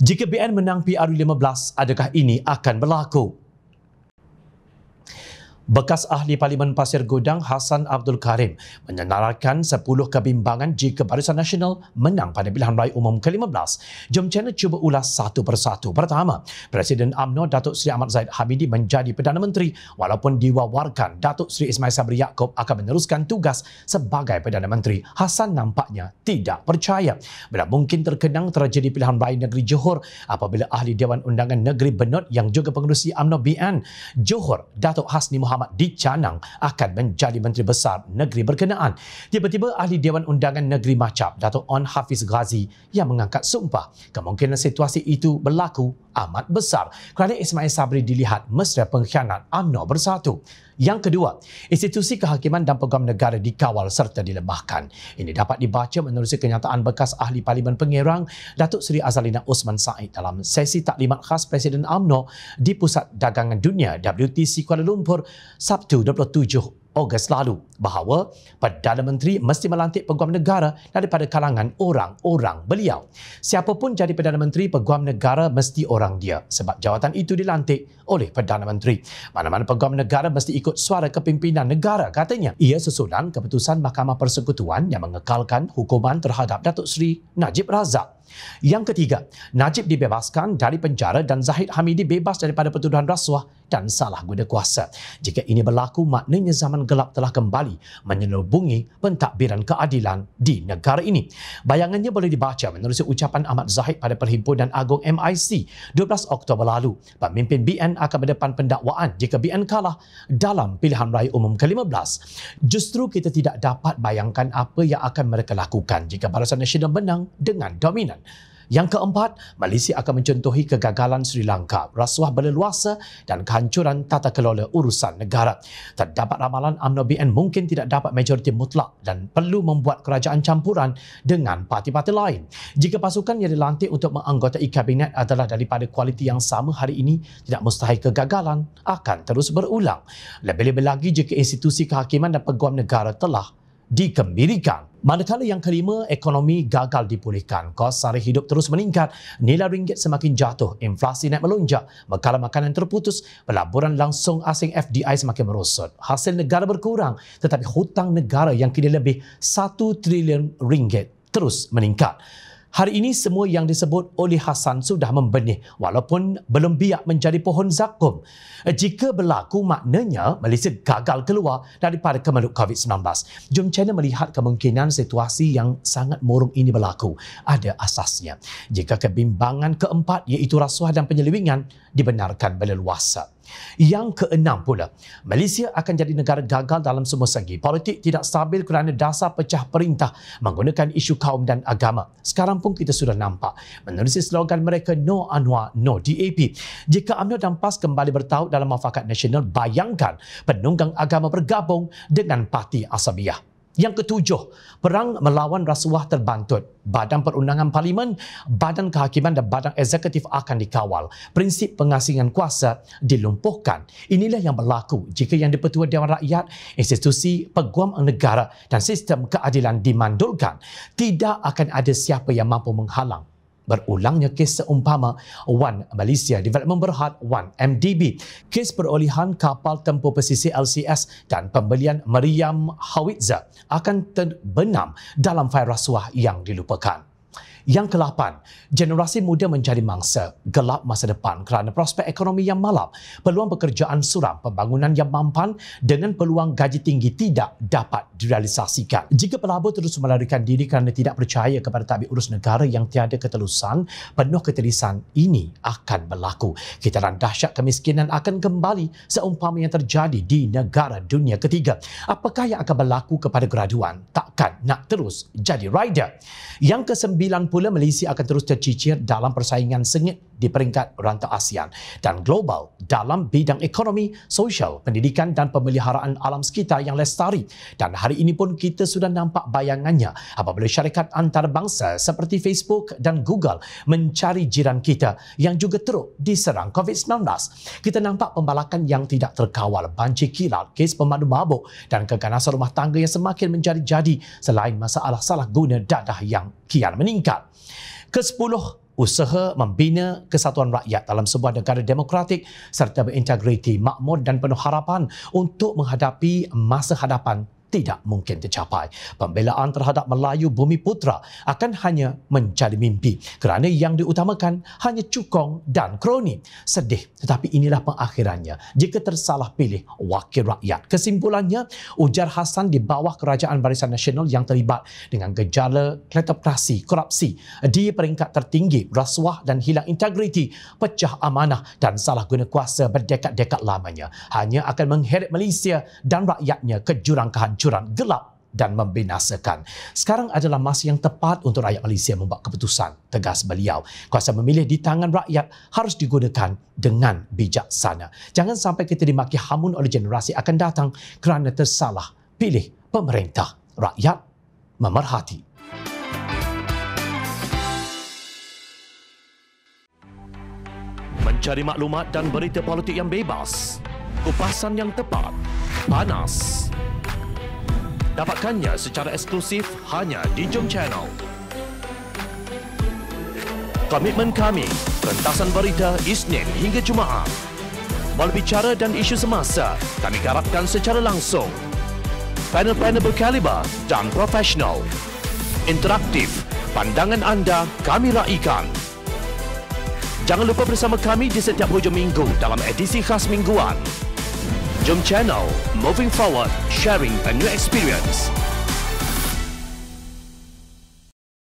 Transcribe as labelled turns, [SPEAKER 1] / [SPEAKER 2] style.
[SPEAKER 1] Jika BN menang PRU15, adakah ini akan berlaku? Bekas Ahli Parlimen Pasir Gudang Hassan Abdul Karim menyenarakan 10 kebimbangan jika Barisan Nasional menang pada pilihan raya umum ke-15. Jom channel cuba ulas satu persatu. Pertama, Presiden AMNO Datuk Seri Ahmad Zaid Hamidi menjadi Perdana Menteri walaupun diwawarkan Datuk Seri Ismail Sabri Yaakob akan meneruskan tugas sebagai Perdana Menteri. Hassan nampaknya tidak percaya. Bila mungkin terkenang terjadi pilihan raya negeri Johor apabila Ahli Dewan Undangan Negeri Benut yang juga pengurusi AMNO BN Johor, Datuk Hasni Muhammad amat dicanang akan menjadi menteri besar negeri berkenaan. Tiba-tiba ahli Dewan Undangan Negeri Macap, Datuk On Hafiz Ghazi yang mengangkat sumpah. Kemungkinan situasi itu berlaku amat besar kerana Ismail Sabri dilihat mesra pengkhianat UMNO bersatu. Yang kedua, institusi kehakiman dan peguam negara dikawal serta dilemahkan. Ini dapat dibaca menerusi kenyataan bekas ahli Parlimen Pengerang Datuk Seri Azalina Osman Said dalam sesi taklimat khas Presiden UMNO di Pusat Dagangan Dunia WTC Kuala Lumpur Sabtu 27 Ogos lalu bahawa Perdana Menteri mesti melantik peguam negara daripada kalangan orang-orang beliau. Siapapun jadi Perdana Menteri, peguam negara mesti orang dia sebab jawatan itu dilantik oleh Perdana Menteri. Mana-mana peguam negara mesti ikut suara kepimpinan negara katanya. Ia susunan keputusan Mahkamah Persekutuan yang mengekalkan hukuman terhadap Datuk Seri Najib Razak. Yang ketiga, Najib dibebaskan dari penjara dan Zahid Hamidi bebas daripada pertuduhan rasuah dan salah guna kuasa. Jika ini berlaku, maknanya zaman gelap telah kembali menyelubungi pentadbiran keadilan di negara ini. Bayangannya boleh dibaca menerusi ucapan Ahmad Zahid pada Perhimpunan Agung MIC 12 Oktober lalu. Pemimpin BN akan berdepan pendakwaan jika BN kalah dalam pilihan raya umum ke-15. Justru kita tidak dapat bayangkan apa yang akan mereka lakukan jika Barisan Nasional menang dengan dominan kemenangan. Yang keempat, Malaysia akan mencontohi kegagalan Sri Lanka, rasuah berleluasa dan kehancuran tata kelola urusan negara. Terdapat ramalan UMNO BN mungkin tidak dapat majoriti mutlak dan perlu membuat kerajaan campuran dengan parti-parti lain. Jika pasukan yang dilantik untuk menganggotai kabinet adalah daripada kualiti yang sama hari ini, tidak mustahil kegagalan akan terus berulang. Lebih-lebih lagi jika institusi kehakiman dan peguam negara telah dikembirikan. Manakala yang kelima, ekonomi gagal dipulihkan. Kos sara hidup terus meningkat, nilai ringgit semakin jatuh, inflasi naik melonjak, bekal makanan terputus, pelaburan langsung asing FDI semakin merosot. Hasil negara berkurang, tetapi hutang negara yang kini lebih 1 trilion ringgit terus meningkat. Hari ini semua yang disebut oleh Hasan sudah membenih walaupun belum biak menjadi pohon zakum. Jika berlaku maknanya Malaysia gagal keluar daripada kemelut COVID-19. Jom China melihat kemungkinan situasi yang sangat murung ini berlaku. Ada asasnya. Jika kebimbangan keempat iaitu rasuah dan penyelewingan dibenarkan beleluasa. luasa. Yang keenam pula, Malaysia akan jadi negara gagal dalam semua segi. Politik tidak stabil kerana dasar pecah perintah menggunakan isu kaum dan agama. Sekarang pun kita sudah nampak menerusi slogan mereka No Anwar, No DAP. Jika UMNO dan PAS kembali bertaut dalam mafakat nasional, bayangkan penunggang agama bergabung dengan parti Asabiah. Yang ketujuh, perang melawan rasuah terbantut. Badan perundangan parlimen, badan kehakiman dan badan eksekutif akan dikawal. Prinsip pengasingan kuasa dilumpuhkan. Inilah yang berlaku jika yang dipertua Dewan Rakyat, institusi peguam negara dan sistem keadilan dimandulkan. Tidak akan ada siapa yang mampu menghalang berulangnya kes seumpama Wan Malaysia Development Berhad Wan MDB, kes perolehan kapal tempur pesisir LCS dan pembelian meriam Hawitza akan terbenam dalam fai rasuah yang dilupakan. Yang ke-8, generasi muda menjadi mangsa gelap masa depan kerana prospek ekonomi yang malap, peluang pekerjaan suram, pembangunan yang mampan dengan peluang gaji tinggi tidak dapat direalisasikan. Jika pelabur terus melarikan diri kerana tidak percaya kepada tabib urus negara yang tiada ketelusan, penuh ketelisan ini akan berlaku. Kitaran dahsyat kemiskinan akan kembali seumpama yang terjadi di negara dunia ketiga. Apakah yang akan berlaku kepada graduan? Takkan nak terus jadi rider. Yang ke-90, pula Malaysia akan terus tercicir dalam persaingan sengit di peringkat rantau ASEAN dan global dalam bidang ekonomi, sosial, pendidikan dan pemeliharaan alam sekitar yang lestari. Dan hari ini pun kita sudah nampak bayangannya apabila syarikat antarabangsa seperti Facebook dan Google mencari jiran kita yang juga teruk diserang COVID-19. Kita nampak pembalakan yang tidak terkawal, banci kilat, kes pemandu mabuk dan keganasan rumah tangga yang semakin menjadi-jadi selain masalah salah guna dadah yang kian meningkat. Kesepuluh usaha membina kesatuan rakyat dalam sebuah negara demokratik serta berintegriti makmur dan penuh harapan untuk menghadapi masa hadapan tidak mungkin tercapai Pembelaan terhadap Melayu Bumi Putra akan hanya menjadi mimpi kerana yang diutamakan hanya cukong dan kroni. Sedih tetapi inilah pengakhirannya jika tersalah pilih wakil rakyat. Kesimpulannya, ujar Hasan di bawah Kerajaan Barisan Nasional yang terlibat dengan gejala kleptokrasi, korupsi di peringkat tertinggi, rasuah dan hilang integriti, pecah amanah dan salah guna kuasa berdekat-dekat lamanya hanya akan mengheret Malaysia dan rakyatnya ke jurang kehancuran kehancuran, gelap dan membinasakan. Sekarang adalah masa yang tepat untuk rakyat Malaysia membuat keputusan, tegas beliau. Kuasa memilih di tangan rakyat harus digunakan dengan bijaksana. Jangan sampai kita dimaki hamun oleh generasi akan datang kerana tersalah pilih pemerintah. Rakyat memerhati.
[SPEAKER 2] Mencari maklumat dan berita politik yang bebas, kupasan yang tepat, panas Dapatkannya secara eksklusif hanya di Jom Channel. Komitmen kami, rentasan berita Isnin hingga Jumaat. Berbicara dan isu semasa, kami garapkan secara langsung. Panel-panel berkaliber dan profesional. Interaktif, pandangan anda kami raikan. Jangan lupa bersama kami di setiap hujung minggu dalam edisi khas mingguan. Jump channel. Moving forward, sharing a new experience.